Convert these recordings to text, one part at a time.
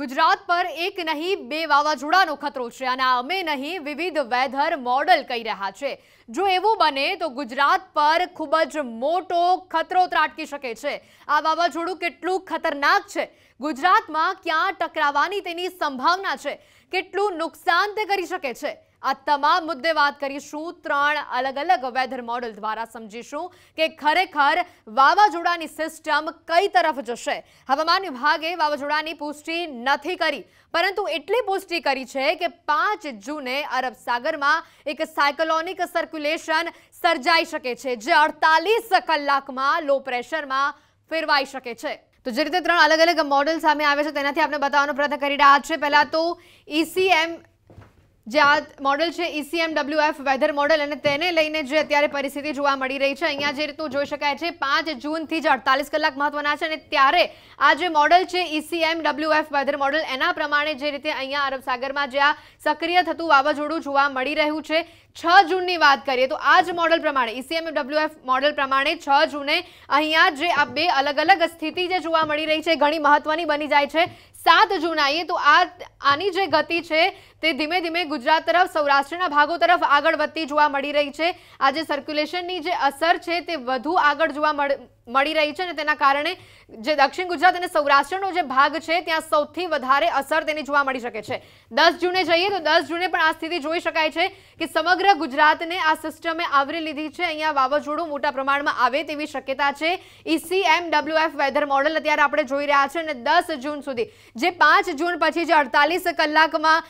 ગુજરાત પર એક નહીં બે વાવાજોડાનો ખતરો છે અને આ અમે નહીં વિવિધ વૈધર મોડલ કહી રહ્યા છે જો એવું બને તો ગુજરાત પર ખૂબ જ મોટો ખતરો ટ્રાટકી શકે છે આ વાવાજોડું કેટલું ખતરનાક છે ગુજરાતમાં ક્યાં ટકરાવાની તેની સંભાવના છે કેટલું નુકસાન કરી શકે છે આ તમામ મુદ્દે વાત કરીશું ત્રણ અલગ અલગ વેધર મોડલ દ્વારા સમજીશું કે ખરેખર વાવાઝોડાની સિસ્ટમ કઈ તરફ જશે હવામાન વિભાગે વાવાઝોડાની પુષ્ટિ નથી કરી પરંતુ એટલી પુષ્ટિ કરી છે કે પાંચ જૂને અરબ સાગરમાં એક સાયકોલોનિક સર્ક્યુલેશન સર્જાઈ શકે છે જે અડતાલીસ કલાકમાં લો પ્રેશરમાં ફેરવાઈ શકે છે તો જે રીતે ત્રણ અલગ અલગ મોડલ સામે આવે છે તેનાથી આપણે બતાવવાનો પ્રયત્ન કરી રહ્યા છે પહેલાં તો ઈસીએમ e જાડ મોડલ છે ECMWF વેધર મોડલ અને તેના લેને જે અત્યારે પરિસ્થિતિ જોવા મળી રહી છે અહીંયા જે રીતે જોઈ શકાય છે 5 જૂન થી જ 48 કલાક મહત્વના છે અને ત્યારે આ જે મોડલ છે ECMWF વેધર મોડલ એના પ્રમાણે જે રીતે અહીંયા અરબ સાગર માં જે આ સક્રિય થતું વાવાઝોડું જોવા મળી રહ્યું છે 6 જૂન ની વાત કરીએ તો આજ મોડલ પ્રમાણે ECMWF મોડલ પ્રમાણે 6 જૂને અહીંયા જે આ બે અલગ અલગ સ્થિતિ જે જોવા મળી રહી છે ઘણી મહત્વની બની જાય છે 7 જુનાઈએ તો આ આની જે ગતિ છે તે ધીમે ધીમે ગુજરાત તરફ સૌરાષ્ટ્રના ભાગો તરફ આગળ વધતી જોવા મળી રહી છે આજે સર્ક્યુલેશનની જે અસર છે તે વધુ આગળ જોવા મળી મડી રહી છે તેના કારણે જે દક્ષિણ ગુજરાત અને સૌરાષ્ટ્રનો જે ભાગ છે ત્યાં સૌથી વધારે અસર તેની જોવા મળી શકે છે 10 જૂને જોઈએ તો 10 જૂને પણ આ સ્થિતિ જોઈ શકાય છે કે સમગ્ર ગુજરાતને આ સિસ્ટમે આવરી લીધી છે અહીંયા વાવાઝોડું મોટા પ્રમાણમાં આવે તેવી શક્યતા છે ઈસીએમડબલ્યુએફ વેધર મોડેલ અત્યારે આપણે જોઈ રહ્યા છીએ અને 10 જૂન સુધી જે 5 જૂન પછી જે 48 કલાકમાં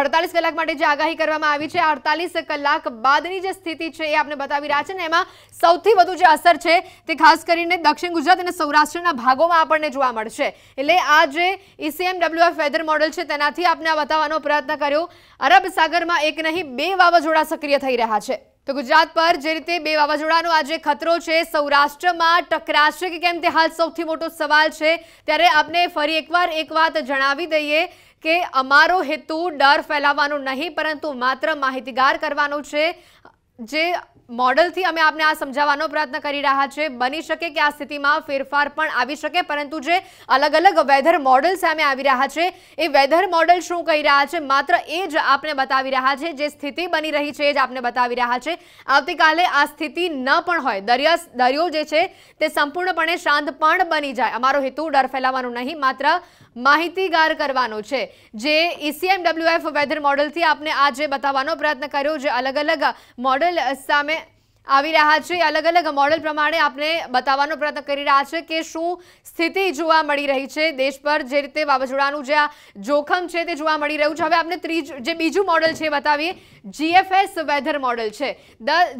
48 કલાક માટે જે આગાહી કરવામાં આવી છે 48 કલાક બાદની જે સ્થિતિ છે એ આપણે બતાવી રહ્યા છે ને એમાં સૌથી વધુ જે અસર છે તે ખાસ ને દક્ષિણ ગુજરાત અને સૌરાષ્ટ્રના ભાગોમાં આપર્ને જોવા મળ છે એટલે આજે ECMWF વેધર મોડેલ છે તેનાથી આપનેા બતાવવાનો પ્રયત્ન કર્યો અરબ સાગરમાં એક નહીં બે વાવાજોડા સક્રિય થઈ રહ્યા છે તો ગુજરાત પર જે રીતે બે વાવાજોડાનો આજે ખતરો છે સૌરાષ્ટ્રમાં ટકરાશે કે કેમ તે હાલ સૌથી મોટો સવાલ છે ત્યારે આપને ફરી એકવાર એક વાત જણાવી દઈએ કે અમારો હેતુ ડર ફેલાવાનો નહીં પરંતુ માત્ર માહિતીકાર કરવાનો છે જે મોડેલ થી અમે આપને આ સમજાવવાનો પ્રયત્ન કરી રહ્યા છે બની શકે કે આ સ્થિતિમાં ફેરફાર પણ આવી શકે પરંતુ જે અલગ અલગ વેધર મોડેલ્સ સામે આવી રહ્યા છે એ વેધર મોડેલ્સ શું કહી રહ્યા છે માત્ર એ જ આપને બતાવી રહ્યા છે જે સ્થિતિ બની રહી છે એ જ આપને બતાવી રહ્યા છે આવતીકાલે આ સ્થિતિ ન પણ હોય દરિયા દરિયો જે છે તે સંપૂર્ણપણે શાંતપણ બની જાય અમારો હેતુ ડર ફેલાવવાનો નહીં માત્ર માહિતીગાર કરવાનો છે જે ઈસીએમડબ્લ્યુએફ વેધર મોડલથી આપને આજે બતાવવાનો પ્રયત્ન કર્યો જે અલગ અલગ મોડલ સામે આવી રહ્યા છે અલગ અલગ મોડેલ પ્રમાણે આપને બતાવવાનો પ્રયત્ન કરી રહ્યા છે કે શું સ્થિતિ જોવા મળી રહી છે દેશ પર જે રીતે વાવાઝોડાનું જે જોખમ છે તે જોવા મળી રહ્યું છે હવે આપણે ત્રીજ જે બીજું મોડેલ છે બતાવીએ જીએફએસ વેધર મોડેલ છે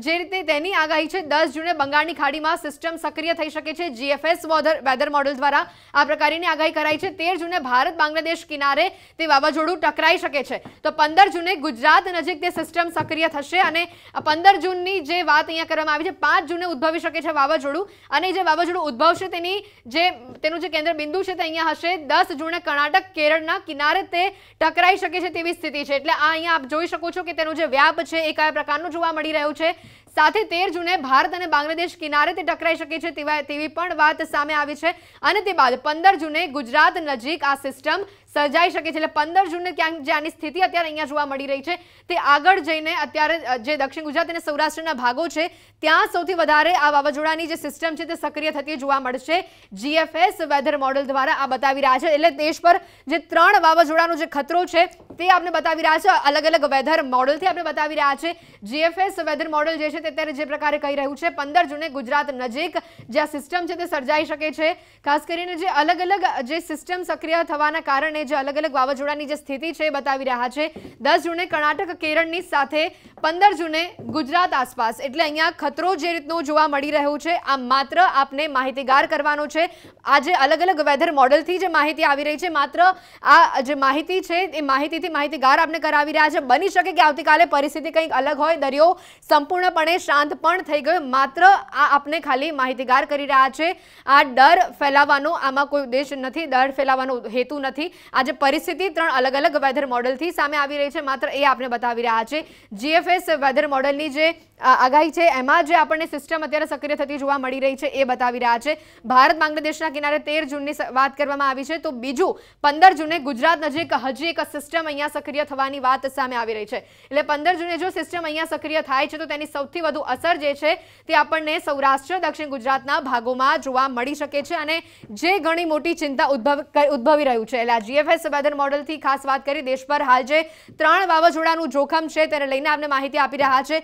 જે રીતે તેની આગાહ છે 10 જૂને બંગાળની ખાડીમાં સિસ્ટમ સક્રિય થઈ શકે છે જીએફએસ વેધર વેધર મોડેલ દ્વારા આ પ્રકારની આગાહ કરાઈ છે 13 જૂને ભારત બાંગ્લાદેશ કિનારે તે વાવાઝોડું ટકરાઈ શકે છે તો 15 જૂને ગુજરાત નજીક તે સિસ્ટમ સક્રિય થશે અને 15 જૂનની જે વાત અહીંયા કરવામાં આવી છે પાંચ જૂને ઉદ્ભવી શકે છે વાવાઝોડું અને જે વાવાઝોડું ઉદ્ભવશે તેની જે તેનું જે કેન્દ્ર બિંદુ છે તે અહીંયા હશે દસ જૂને કર્ણાટક કેરળના કિનારે તે ટકરાઈ શકે છે તેવી સ્થિતિ છે એટલે આ અહીંયા આપ જોઈ શકો છો કે તેનું જે વ્યાપ છે એ કયા પ્રકારનું જોવા મળી રહ્યું છે સાથે તેર જૂને ભારત અને બાંગ્લાદેશ કિનારે તે ટકરાઈ શકે છે તેવી પણ વાત સામે આવી છે અને તે બાદ પંદર જૂને ગુજરાત નજીક આ સિસ્ટમ સર્જાઈ શકે છે એટલે પંદર જૂને ક્યાંક જે આની સ્થિતિ અત્યારે અહીંયા જોવા મળી રહી છે તે આગળ જઈને અત્યારે જે દક્ષિણ ગુજરાત અને સૌરાષ્ટ્રના ભાગો છે ત્યાં સૌથી વધારે આ વાવાઝોડાની જે સિસ્ટમ છે તે સક્રિય થતી જોવા મળશે જીએફએસ વેધર મોડેલ દ્વારા આ બતાવી રહ્યા છે એટલે દેશ પર જે ત્રણ વાવાઝોડાનો જે ખતરો છે તે આપણે બતાવી રહ્યા છે અલગ અલગ વેધર મોડલથી આપણે બતાવી રહ્યા છે જીએફએસ વેધર મોડલ જે છે તેતારે જે પ્રકારે કહી રહ્યો છે 15 જૂને ગુજરાત નજીક જે સિસ્ટમ છે તે સર્જાઈ શકે છે ખાસ કરીને જે અલગ અલગ જે સિસ્ટમ સક્રિય થવાના કારણે જે અલગ અલગ વાવાઝોડાની જે સ્થિતિ છે એ બતાવી રહ્યા છે 10 જૂને કર્ણાટક કેરળની સાથે 15 જૂને ગુજરાત આસપાસ એટલે અહીંયા ખતરો જેરિતનો જોવા મળી રહ્યો છે આમ માત્ર આપને માહિતીગાર કરવાનો છે આ જે અલગ અલગ વેધર મોડેલ થી જે માહિતી આવી રહી છે માત્ર આ જે માહિતી છે એ માહિતીથી માહિતીગાર આપને કરાવી રહ્યા છે બની શકે કે આવતીકાલે પરિસ્થિતિ કંઈક અલગ હોય દરિયો સંપૂર્ણપણે શાંતપણ થઈ ગયો માત્ર આ આપને ખાલી માહિતી ગાર કરી રહ્યા છે આ ડર ફેલાવવાનો આમાં કોઈ ઉદેશ નથી ડર ફેલાવવાનો હેતુ નથી આ જે પરિસ્થિતિ ત્રણ અલગ અલગ વેધર મોડેલ થી સામે આવી રહી છે માત્ર એ આપને બતાવી રહ્યા છે જીએફએસ વેધર મોડેલ ની જે આગાહ છે એમાં જે આપણે સિસ્ટમ અત્યારે સક્રિય થતી જોવા મળી રહી છે એ બતાવી રહ્યા છે ભારત બાંગ્લાદેશ ના કિનારે 13 જૂન ની વાત કરવામાં આવી છે તો બીજો 15 જૂન ને ગુજરાત નજીક હજી એક સિસ્ટમ અહીંયા સક્રિય થવાની વાત સામે આવી રહી છે એટલે 15 જૂન જે સિસ્ટમ અહીંયા સક્રિય થાય છે તો તેની સૌથી વધુ અસર જે છે કે આપણને સૌરાષ્ટ્ર દક્ષિણ ગુજરાતના ભાગોમાં જોવા મળી શકે છે અને જે ઘણી મોટી ચિંતા ઉદ્ભવી ઉદ્ભવી રહ્યો છે એટલે જીએફએસ સવાધન મોડેલ થી ખાસ વાત કરી દેશ પર હાલ જે ત્રણ વાવાજોડાનો જોખમ છે તેના લઈને આપણે માહિતી આપી રહ્યા છે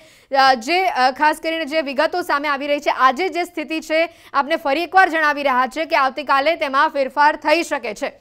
જે ખાસ કરીને જે વિઘતો સામે આવી રહી છે આજે જે સ્થિતિ છે આપણે ફરી એકવાર જણાવી રહ્યા છે કે આવતીકાલે તેમાં ફેરફાર થઈ શકે છે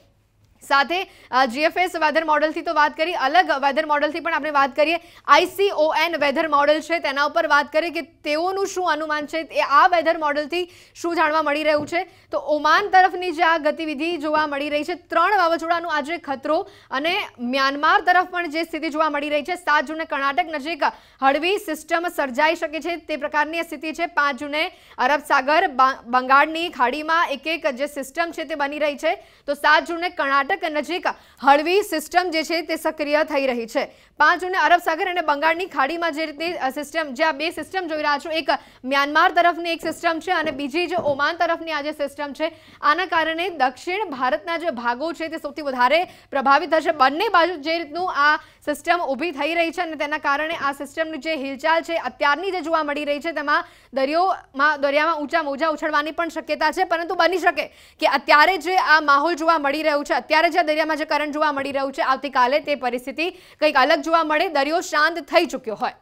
સાથે જીએફએસ વેધર મોડેલ થી તો વાત કરી અલગ વેધર મોડેલ થી પણ આપણે વાત કરીએ આઈસીઓન વેધર મોડેલ છે તેના ઉપર વાત કરે કે તેઓનું શું અનુમાન છે આ વેધર મોડેલ થી શું જાણવા મળી રહ્યું છે તો ઓમાન તરફની જે આ ગતિવિધિ જોવા મળી રહી છે ત્રણ વાવાઝોડાનો આજે ખતરો અને મ્યાનમાર તરફ પણ જે સ્થિતિ જોવા મળી રહી છે 7 જૂને કર્ણાટક નજીક હળવી સિસ્ટમ સર્જાઈ શકે છે તે પ્રકારની સ્થિતિ છે 5 જૂને અરબ સાગર બંગાળની ખાડીમાં એક એક જે સિસ્ટમ છે તે બની રહી છે તો 7 જૂને કર્ણાટક તકનજેકા હળવી સિસ્ટમ જે છે તે સક્રિય થઈ રહી છે પાંચોન અરબ સાગર અને બંગાળની ખાડીમાં જે રીતે સિસ્ટમ જે આ બે સિસ્ટમ જોઈ રહ્યા છો એક મ્યાનમાર તરફની એક સિસ્ટમ છે અને બીજી જે ઓમાન તરફની આ જે સિસ્ટમ છે આના કારણે દક્ષિણ ભારતના જે ભાગો છે તે સૌથી વધારે પ્રભાવિત થશે બંને બાજુ જે રીતે આ સિસ્ટમ ઊભી થઈ રહી છે અને તેના કારણે આ સિસ્ટમની જે હિલચાલ છે અત્યારની જે જોવા મળી રહી છે તેમાં દરિયોમાં દરિયામાં ઊંચા મોજા ઉછડવાની પણ શક્યતા છે પરંતુ બની શકે કે અત્યારે જે આ માહોલ જોવા મળી રહ્યો છે અત્યારે જે દરિયામાં જે કરંટ જોવા મળી રહ્યું છે આવતીકાલે તે પરિસ્થિતિ કંઈક અલગ જોવા મળે દરિયો શાંત થઈ ચુક્યો હોય